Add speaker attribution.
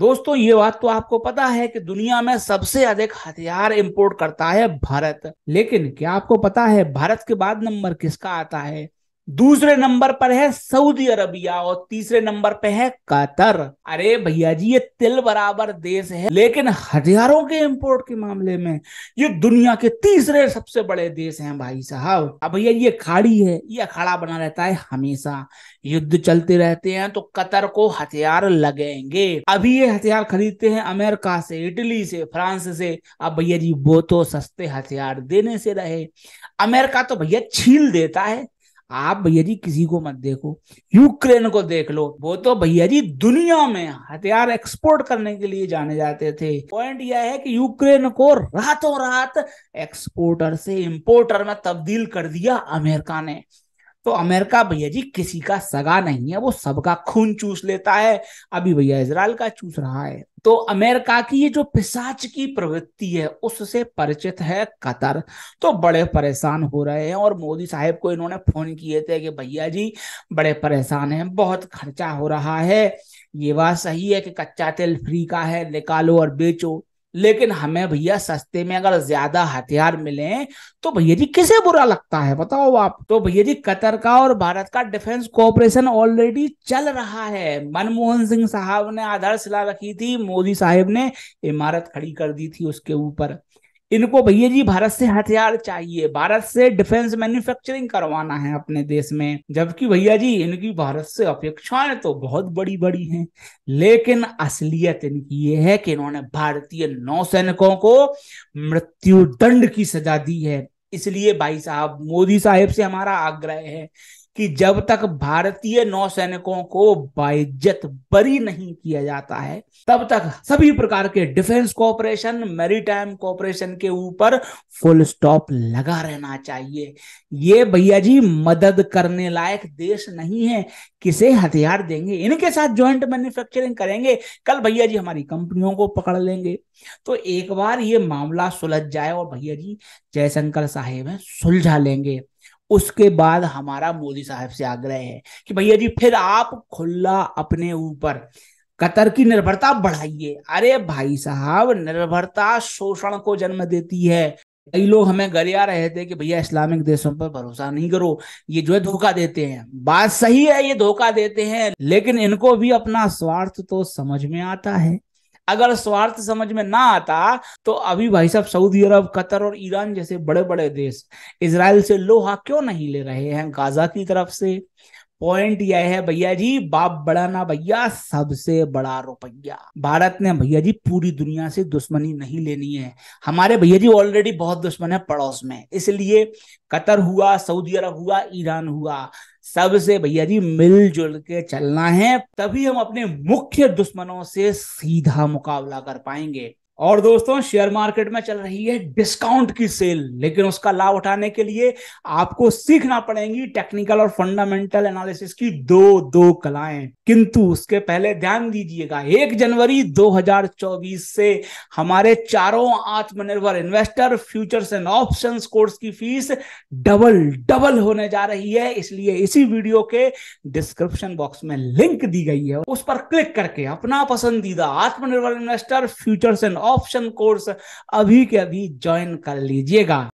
Speaker 1: दोस्तों ये बात तो आपको पता है कि दुनिया में सबसे अधिक हथियार इंपोर्ट करता है भारत लेकिन क्या आपको पता है भारत के बाद नंबर किसका आता है दूसरे नंबर पर है सऊदी अरबिया और तीसरे नंबर पे है कतर अरे भैया जी ये तिल बराबर देश है लेकिन हथियारों के इंपोर्ट के मामले में ये दुनिया के तीसरे सबसे बड़े देश हैं भाई साहब अब भैया ये खाड़ी है ये अखाड़ा बना रहता है हमेशा युद्ध चलते रहते हैं तो कतर को हथियार लगेंगे अभी ये हथियार खरीदते हैं अमेरिका से इटली से फ्रांस से अब भैया जी वो तो सस्ते हथियार देने से रहे अमेरिका तो भैया छील देता है आप भैया जी किसी को मत देखो यूक्रेन को देख लो वो तो भैया जी दुनिया में हथियार एक्सपोर्ट करने के लिए जाने जाते थे पॉइंट यह है कि यूक्रेन को रातों रात एक्सपोर्टर से इंपोर्टर में तब्दील कर दिया अमेरिका ने तो अमेरिका भैया जी किसी का सगा नहीं है वो सबका खून चूस लेता है अभी भैया इसराइल का चूस रहा है तो अमेरिका की ये जो पिसाच की प्रवृत्ति है उससे परिचित है कतर तो बड़े परेशान हो रहे हैं और मोदी साहब को इन्होंने फोन किए थे कि भैया जी बड़े परेशान हैं बहुत खर्चा हो रहा है ये बात सही है कि कच्चा तेल फ्री का है निकालो और बेचो लेकिन हमें भैया सस्ते में अगर ज्यादा हथियार मिले तो भैया जी किसे बुरा लगता है बताओ आप तो भैया जी कतर का और भारत का डिफेंस कोऑपरेशन ऑलरेडी चल रहा है मनमोहन सिंह साहब ने आधारशिला रखी थी मोदी साहब ने इमारत खड़ी कर दी थी उसके ऊपर इनको भैया जी भारत से हथियार चाहिए भारत से डिफेंस मैन्युफैक्चरिंग करवाना है अपने देश में जबकि भैया जी इनकी भारत से अपेक्षाएं तो बहुत बड़ी बड़ी हैं लेकिन असलियत इनकी ये है कि इन्होंने भारतीय नौसैनिकों को मृत्यु दंड की सजा दी है इसलिए भाई साहब मोदी साहेब से हमारा आग्रह है कि जब तक भारतीय नौसैनिकों को बाइज्जत बरी नहीं किया जाता है तब तक सभी प्रकार के डिफेंस कॉपरेशन मैरीटाइम कॉपरेशन के ऊपर फुल स्टॉप लगा रहना चाहिए ये भैया जी मदद करने लायक देश नहीं है किसे हथियार देंगे इनके साथ ज्वाइंट मैन्युफैक्चरिंग करेंगे कल भैया जी हमारी कंपनियों को पकड़ लेंगे तो एक बार ये मामला सुलझ जाए और भैया जी जयशंकर साहेब है सुलझा लेंगे उसके बाद हमारा मोदी साहब से आग्रह है कि भैया जी फिर आप खुला अपने ऊपर कतर की निर्भरता बढ़ाइए अरे भाई साहब निर्भरता शोषण को जन्म देती है कई लोग हमें गरिया रहे थे कि भैया इस्लामिक देशों पर भरोसा नहीं करो ये जो है धोखा देते हैं बात सही है ये धोखा देते हैं लेकिन इनको भी अपना स्वार्थ तो समझ में आता है अगर स्वार्थ समझ में ना आता तो अभी भाई साहब सऊदी अरब कतर और ईरान जैसे बड़े बड़े देश इसराइल से लोहा क्यों नहीं ले रहे हैं गाजा की तरफ से पॉइंट यह है भैया जी बाप बड़ा ना भैया सबसे बड़ा रुपया भारत ने भैया जी पूरी दुनिया से दुश्मनी नहीं लेनी है हमारे भैया जी ऑलरेडी बहुत दुश्मन है पड़ोस में इसलिए कतर हुआ सऊदी अरब हुआ ईरान हुआ सबसे भैया जी मिलजुल के चलना है तभी हम अपने मुख्य दुश्मनों से सीधा मुकाबला कर पाएंगे और दोस्तों शेयर मार्केट में चल रही है डिस्काउंट की सेल लेकिन उसका लाभ उठाने के लिए आपको सीखना पड़ेगी टेक्निकल और फंडामेंटल एनालिसिस की दो दो कलाएं किंतु उसके पहले ध्यान दीजिएगा एक जनवरी 2024 से हमारे चारों आत्मनिर्भर investor futures and option course की फीस डबल डबल होने जा रही है इसलिए इसी वीडियो के डिस्क्रिप्शन बॉक्स में लिंक दी गई है उस पर क्लिक करके अपना पसंदीदा आत्मनिर्भर investor futures and option course अभी के अभी ज्वाइन कर लीजिएगा